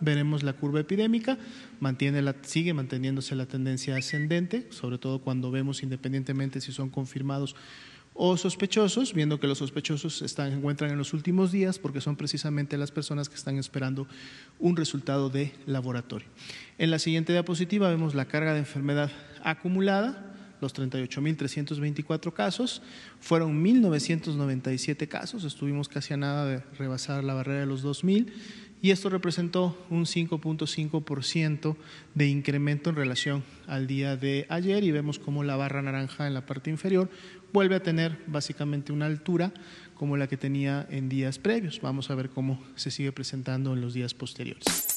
veremos la curva epidémica, sigue manteniéndose la tendencia ascendente, sobre todo cuando vemos independientemente si son confirmados o sospechosos, viendo que los sospechosos se encuentran en los últimos días porque son precisamente las personas que están esperando un resultado de laboratorio. En la siguiente diapositiva vemos la carga de enfermedad acumulada, los 38.324 casos, fueron 1.997 casos, estuvimos casi a nada de rebasar la barrera de los 2.000 y esto representó un 5.5% de incremento en relación al día de ayer y vemos cómo la barra naranja en la parte inferior vuelve a tener básicamente una altura como la que tenía en días previos. Vamos a ver cómo se sigue presentando en los días posteriores.